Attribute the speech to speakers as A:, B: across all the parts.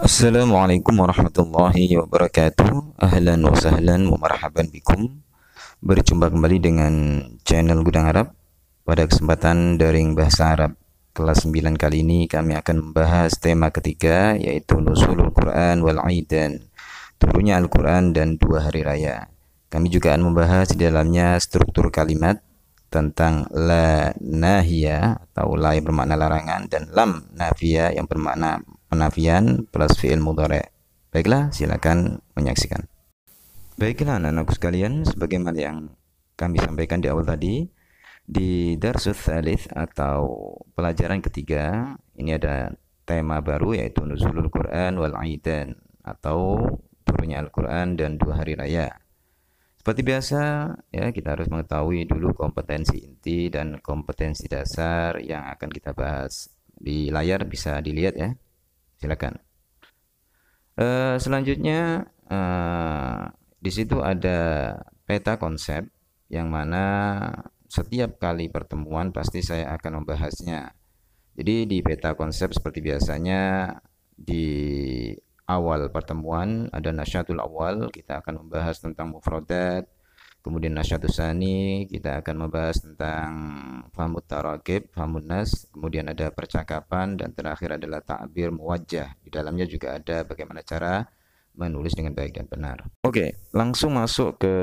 A: Assalamualaikum warahmatullahi wabarakatuh Ahlan wa sahlan wa marhaban bikum Berjumpa kembali dengan channel Gudang Arab Pada kesempatan daring bahasa Arab Kelas 9 kali ini kami akan membahas tema ketiga Yaitu Nusulul Quran wal Aidan Turunnya Al-Quran dan dua hari raya Kami juga akan membahas di dalamnya struktur kalimat tentang la nahia atau la yang bermakna larangan dan lam nafia yang bermakna penafian plus fi'il mudhari. Baiklah, silakan menyaksikan. Baiklah anak-anakku sekalian, sebagaimana yang kami sampaikan di awal tadi, di Darsus Thalith atau pelajaran ketiga, ini ada tema baru yaitu Nuzulul Quran wal Aidan atau turunnya Al-Quran dan dua hari raya. Seperti biasa, ya kita harus mengetahui dulu kompetensi inti dan kompetensi dasar yang akan kita bahas. Di layar bisa dilihat ya. Silakan. Uh, selanjutnya uh, di situ ada peta konsep yang mana setiap kali pertemuan pasti saya akan membahasnya. Jadi di peta konsep seperti biasanya di awal pertemuan ada nasyatul awal kita akan membahas tentang mufradat, Kemudian nasyatu sani kita akan membahas tentang fahmut tarakib, fahmun nas, kemudian ada percakapan dan terakhir adalah takbir muwajjah. Di dalamnya juga ada bagaimana cara menulis dengan baik dan benar. Oke, langsung masuk ke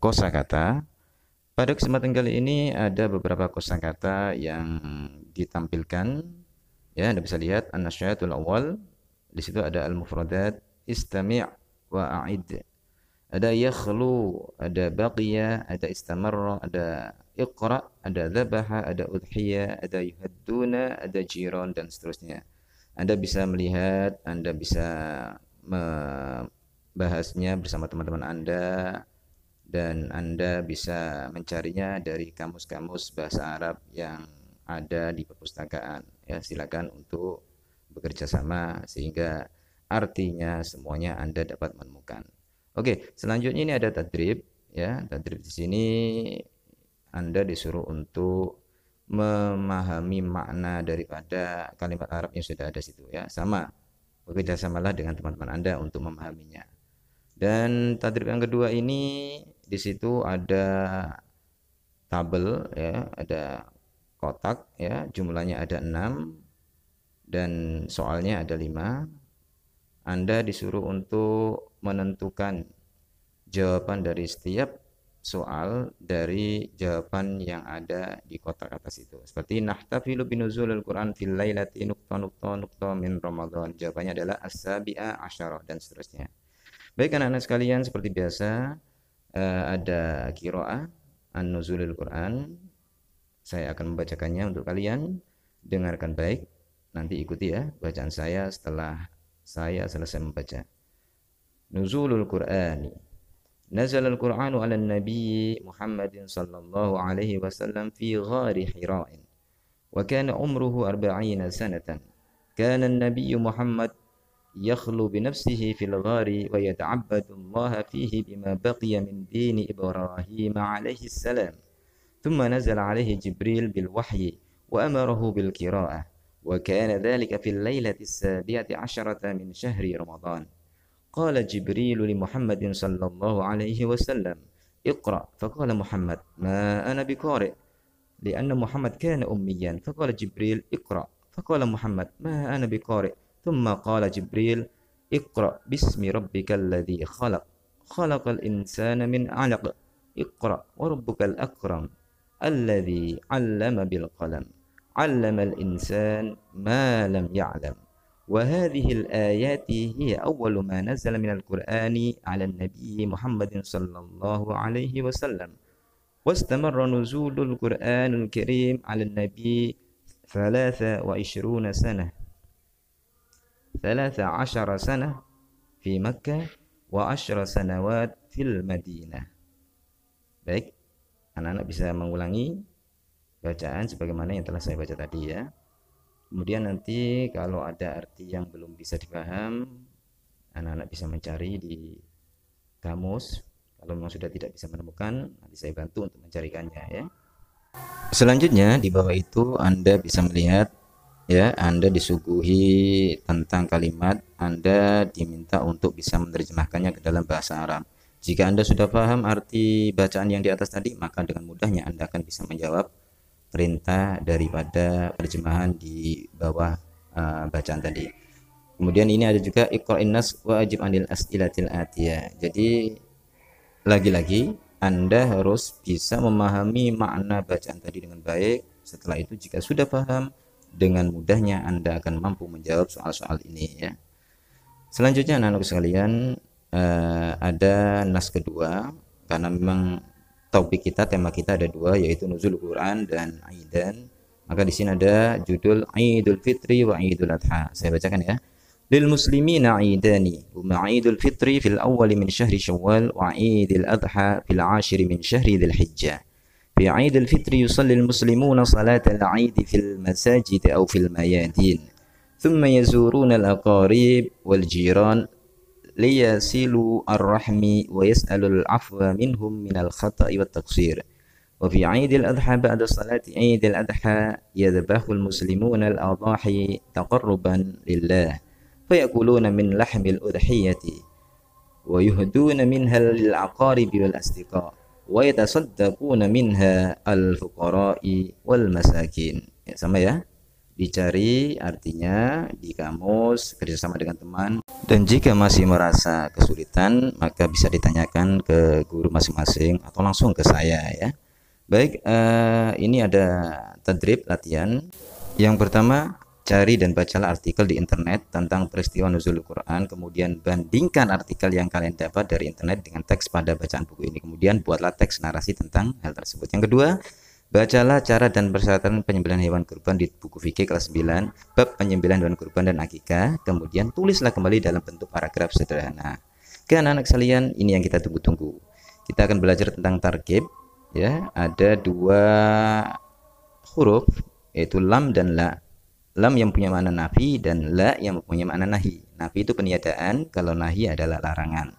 A: kosakata. Pada kesempatan kali ini ada beberapa kosakata yang ditampilkan. Ya, Anda bisa lihat an-nasyatul awal. Di situ ada al-mufradat istami' wa a'id ada yakhlu, ada baqiya, ada istamarra, ada iqra, ada dhabaha, ada udhiya, ada yuhadduna, ada jiron dan seterusnya. Anda bisa melihat, Anda bisa membahasnya bersama teman-teman Anda dan Anda bisa mencarinya dari kamus-kamus bahasa Arab yang ada di perpustakaan. Ya, silakan untuk bekerja sama sehingga artinya semuanya Anda dapat menemukan. Oke, selanjutnya ini ada tadrib ya. Tadrib di sini Anda disuruh untuk memahami makna daripada kalimat Arab yang sudah ada situ ya. Sama bekerja samalah dengan teman-teman Anda untuk memahaminya. Dan tadrib yang kedua ini di situ ada tabel ya, ada kotak ya, jumlahnya ada enam dan soalnya ada lima. Anda disuruh untuk menentukan jawaban dari setiap soal dari jawaban yang ada di kotak atas itu. Seperti nahtafilu binuzulul Quran fil lailati nuqta nuqta nuqta min Ramadan. Jawabannya adalah as-sabi'a asyarah dan seterusnya. Baik anak-anak sekalian, seperti biasa eh, ada qiraah an-nuzulul Quran. Saya akan membacakannya untuk kalian. Dengarkan baik, nanti ikuti ya bacaan saya setelah Saya selesai membaca. Nuzulul Qur'ani. Nazal al-Qur'anu ala Nabi Muhammadin sallallahu alaihi wasallam fi ghari Hira'in. Wa kana umruhu 40 sanatan. Kana an-nabiy Muhammad يخلو بنفسه في الغار ويتعبد الله فيه بما بقي من دين إبراهيم عليه السلام ثم نزل عليه جبريل بالوحي وأمره بالقراءة وكان ذلك في الليلة السابعة عشرة من شهر رمضان قال جبريل لمحمد صلى الله عليه وسلم اقرأ فقال محمد ما أنا بقارئ لأن محمد كان أميا فقال جبريل اقرأ فقال محمد ما أنا بقارئ ثم قال جبريل اقرأ باسم ربك الذي خلق خلق الإنسان من علق اقرأ وربك الأكرم الذي علم بالقلم علم الإنسان ما لم يعلم وهذه الآيات هي أول ما نزل من القرآن على النبي محمد صلى الله عليه وسلم واستمر نزول القرآن الكريم على النبي ثلاثة وعشرون سنة ثلاثة عشر سنة في مكة وعشر سنوات في المدينة Baik, anak-anak bisa mengulangi bacaan sebagaimana yang telah saya baca tadi ya kemudian nanti kalau ada arti yang belum bisa dipaham anak-anak bisa mencari di kamus kalau memang sudah tidak bisa menemukan nanti saya bantu untuk mencarikannya ya selanjutnya di bawah itu Anda bisa melihat ya Anda disuguhi tentang kalimat Anda diminta untuk bisa menerjemahkannya ke dalam bahasa Arab jika Anda sudah paham arti bacaan yang di atas tadi maka dengan mudahnya Anda akan bisa menjawab perintah daripada terjemahan di bawah uh, bacaan tadi. Kemudian ini ada juga ikhwal nas wajib anil as'ilatil atiya. Jadi lagi-lagi Anda harus bisa memahami makna bacaan tadi dengan baik. Setelah itu jika sudah paham dengan mudahnya Anda akan mampu menjawab soal-soal ini ya. Selanjutnya anak-anak sekalian uh, ada nas kedua karena memang topik kita, tema kita ada dua yaitu nuzul Quran dan Aidan. Maka di sini ada judul Aidul Fitri wa Aidul Adha. Saya bacakan ya. Lil muslimina aidani wa Aidul Fitri fil awal min syahri Syawal wa Idul Adha fil ashir min syahri Dzul Hijjah. في عيد الفطر يصلي المسلمون صلاة Aid fil masajid aw fil mayadin. ثم يزورون الأقارب والجيران ليصلوا الرحم ويسألوا العفو منهم من الخطأ والتقصير وفي عيد الأضحى بعد صلاة عيد الأضحى يذبح المسلمون الأضاحي تقربا لله فيأكلون من لحم الأضحية ويهدون منها للأقارب والأصدقاء ويتصدقون منها الفقراء والمساكين سمية dicari artinya di kamus kerjasama dengan teman dan jika masih merasa kesulitan maka bisa ditanyakan ke guru masing-masing atau langsung ke saya ya baik eh, ini ada tadrib latihan yang pertama cari dan bacalah artikel di internet tentang peristiwa nuzul Quran kemudian bandingkan artikel yang kalian dapat dari internet dengan teks pada bacaan buku ini kemudian buatlah teks narasi tentang hal tersebut yang kedua Bacalah cara dan persyaratan penyembelihan hewan kurban di buku fikih kelas 9, bab penyembelihan hewan kurban dan akikah, kemudian tulislah kembali dalam bentuk paragraf sederhana. Oke anak-anak sekalian, ini yang kita tunggu-tunggu. Kita akan belajar tentang tarkib, ya, ada dua huruf yaitu lam dan la. Lam yang punya makna nafi dan la yang punya makna nahi. Nafi itu peniadaan, kalau nahi adalah larangan.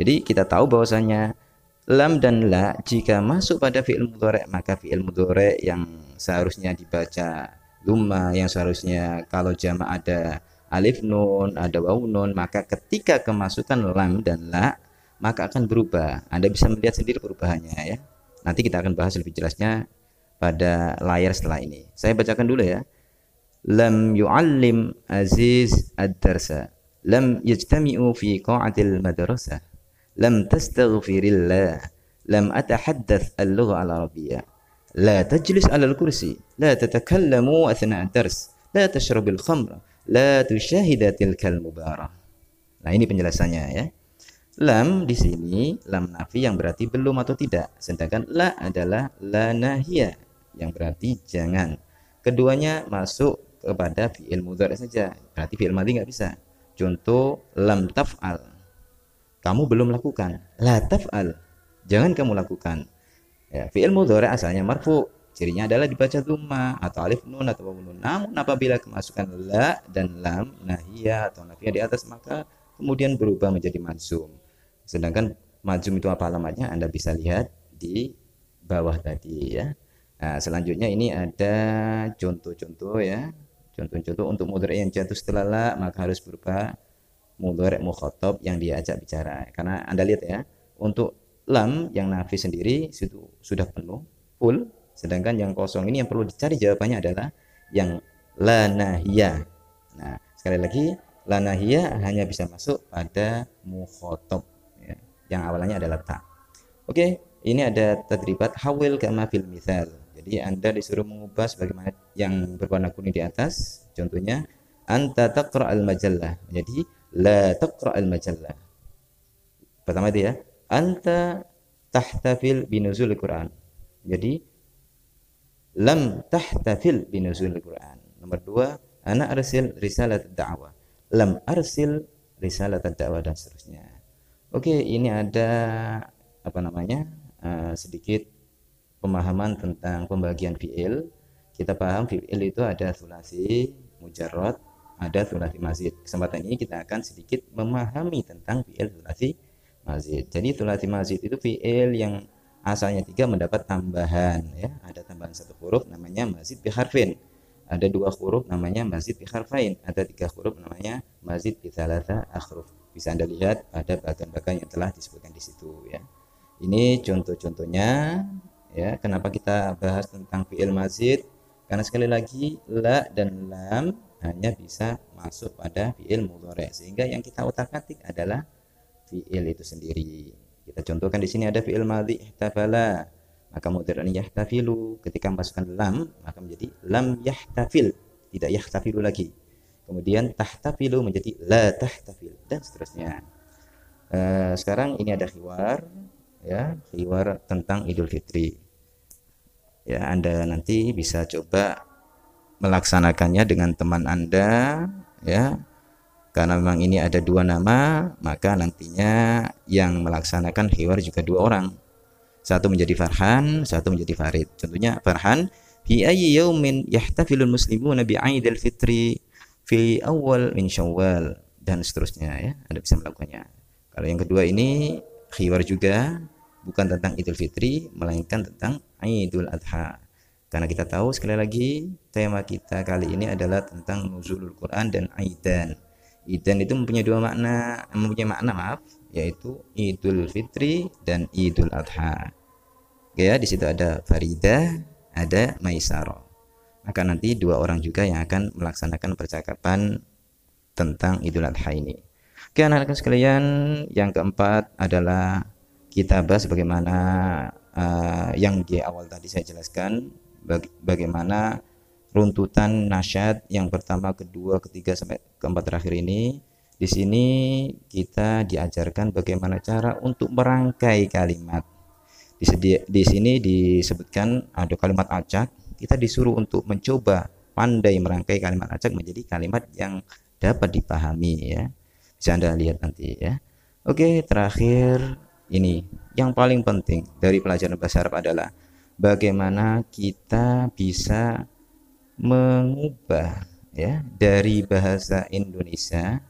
A: Jadi kita tahu bahwasanya lam dan la jika masuk pada fi'il mudhari maka fi'il mudhari yang seharusnya dibaca lumma yang seharusnya kalau jama ada alif nun ada waw nun maka ketika kemasukan lam dan la maka akan berubah Anda bisa melihat sendiri perubahannya ya nanti kita akan bahas lebih jelasnya pada layar setelah ini saya bacakan dulu ya lam yu'allim aziz ad-darsa lam yajtami'u fi qa'atil madrasah lam tastaghfirillah lam atahaddath al-lugha al al-kursi la tatakallamu athna ad-dars la tashrab al-khamr la لا tilka al المباراة Nah ini penjelasannya ya. Lam di sini lam nafi yang berarti belum atau tidak, sedangkan la adalah la nahia yang berarti jangan. Keduanya masuk kepada fiil mudhari saja, berarti fiil madhi nggak bisa. Contoh lam taf'al kamu belum lakukan la taf'al jangan kamu lakukan ya fi'il mudhari asalnya marfu cirinya adalah dibaca dhumma atau alif nun atau nun namun apabila kemasukan la dan lam nahia atau nafiyah di atas maka kemudian berubah menjadi mansum sedangkan majum itu apa alamatnya Anda bisa lihat di bawah tadi ya nah, selanjutnya ini ada contoh-contoh ya contoh-contoh untuk mudhari yang jatuh setelah la maka harus berubah mudorek mukhotob yang diajak bicara. Karena Anda lihat ya, untuk lam yang nafi sendiri situ sudah penuh, full, sedangkan yang kosong ini yang perlu dicari jawabannya adalah yang lanahia. Nah, sekali lagi lanahia hanya bisa masuk pada mukhotob ya, yang awalnya adalah ta. Oke, ini ada terlibat hawil kama fil misal. Jadi Anda disuruh mengubah sebagaimana yang berwarna kuning di atas. Contohnya anta taqra al majallah. Jadi la taqra al Pertama dia anta tahtafil binuzul Quran. Jadi lam tahtafil binuzul Quran. Nomor dua, ana arsil risalah da'wah. Lam arsil risalah da'wah dan seterusnya. Oke, ini ada apa namanya? Uh, sedikit pemahaman tentang pembagian fi'il. Kita paham fi'il itu ada sulasi, mujarrad, ada durasi mazid. Kesempatan ini kita akan sedikit memahami tentang fi'il thulathi mazid. Jadi durasi mazid itu fi'il yang asalnya tiga mendapat tambahan ya. Ada tambahan satu huruf namanya mazid bi harfin. Ada dua huruf namanya mazid bi harfain. Ada tiga huruf namanya mazid bi thalatha akhruf. Bisa Anda lihat ada bagian-bagian yang telah disebutkan di situ ya. Ini contoh-contohnya ya. Kenapa kita bahas tentang fi'il mazid? Karena sekali lagi la dan lam hanya bisa masuk pada fiil mudhari sehingga yang kita utak-atik adalah fiil itu sendiri kita contohkan di sini ada fiil madhi ihtafala maka mudhari yahtafilu ketika masukkan lam maka menjadi lam yahtafil tidak yahtafilu lagi kemudian tahtafilu menjadi la tahtafil dan seterusnya e, sekarang ini ada khiwar ya khiwar tentang Idul Fitri ya Anda nanti bisa coba melaksanakannya dengan teman Anda ya. Karena memang ini ada dua nama, maka nantinya yang melaksanakan hiwar juga dua orang. Satu menjadi Farhan, satu menjadi Farid. Tentunya Farhan fi ayyi yaumin yahtafilul muslimuna bi Aidil Fitri fi awal min Syawal dan seterusnya ya. Anda bisa melakukannya. Kalau yang kedua ini khiwar juga bukan tentang Idul Fitri melainkan tentang Idul Adha karena kita tahu sekali lagi tema kita kali ini adalah tentang nuzulul Quran dan Aidan. Aidan itu mempunyai dua makna, mempunyai makna maaf, yaitu Idul Fitri dan Idul Adha. Oke ya, di situ ada Farida, ada Maisaro. Maka nanti dua orang juga yang akan melaksanakan percakapan tentang Idul Adha ini. Oke anak-anak sekalian, yang keempat adalah kita bahas bagaimana uh, yang di awal tadi saya jelaskan bagaimana runtutan nasyad yang pertama, kedua, ketiga sampai keempat terakhir ini. Di sini kita diajarkan bagaimana cara untuk merangkai kalimat. Di, sini disebutkan ada kalimat acak, kita disuruh untuk mencoba pandai merangkai kalimat acak menjadi kalimat yang dapat dipahami ya. Bisa Anda lihat nanti ya. Oke, terakhir ini yang paling penting dari pelajaran bahasa Arab adalah bagaimana kita bisa mengubah ya dari bahasa Indonesia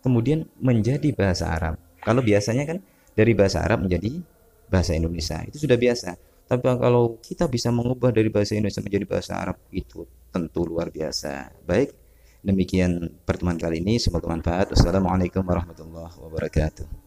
A: kemudian menjadi bahasa Arab. Kalau biasanya kan dari bahasa Arab menjadi bahasa Indonesia itu sudah biasa. Tapi kalau kita bisa mengubah dari bahasa Indonesia menjadi bahasa Arab itu tentu luar biasa. Baik, demikian pertemuan kali ini semoga bermanfaat. Wassalamualaikum warahmatullahi wabarakatuh.